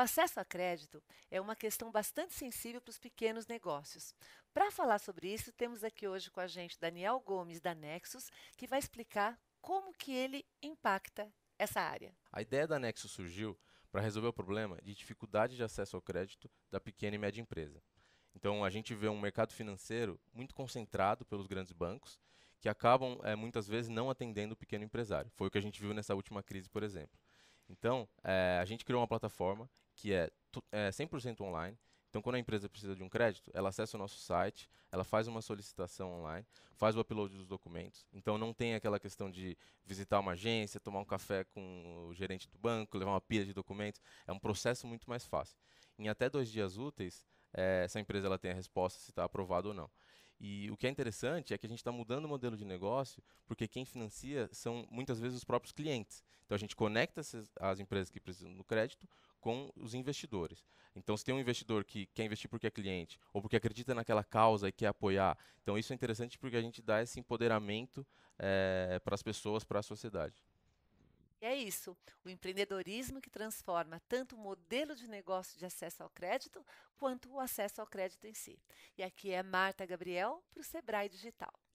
acesso a crédito é uma questão bastante sensível para os pequenos negócios. Para falar sobre isso, temos aqui hoje com a gente Daniel Gomes da Nexus, que vai explicar como que ele impacta essa área. A ideia da Nexus surgiu para resolver o problema de dificuldade de acesso ao crédito da pequena e média empresa. Então a gente vê um mercado financeiro muito concentrado pelos grandes bancos que acabam é, muitas vezes não atendendo o pequeno empresário. Foi o que a gente viu nessa última crise, por exemplo. Então é, a gente criou uma plataforma que é, é 100% online. Então, quando a empresa precisa de um crédito, ela acessa o nosso site, ela faz uma solicitação online, faz o upload dos documentos. Então, não tem aquela questão de visitar uma agência, tomar um café com o gerente do banco, levar uma pilha de documentos. É um processo muito mais fácil. Em até dois dias úteis, é, essa empresa ela tem a resposta se está aprovado ou não. E o que é interessante é que a gente está mudando o modelo de negócio, porque quem financia são muitas vezes os próprios clientes. Então a gente conecta as empresas que precisam do crédito com os investidores. Então, se tem um investidor que quer investir porque é cliente ou porque acredita naquela causa e quer apoiar, então isso é interessante porque a gente dá esse empoderamento é, para as pessoas, para a sociedade. E é isso, o empreendedorismo que transforma tanto o modelo de negócio de acesso ao crédito quanto o acesso ao crédito em si. E aqui é Marta Gabriel para o Sebrae Digital.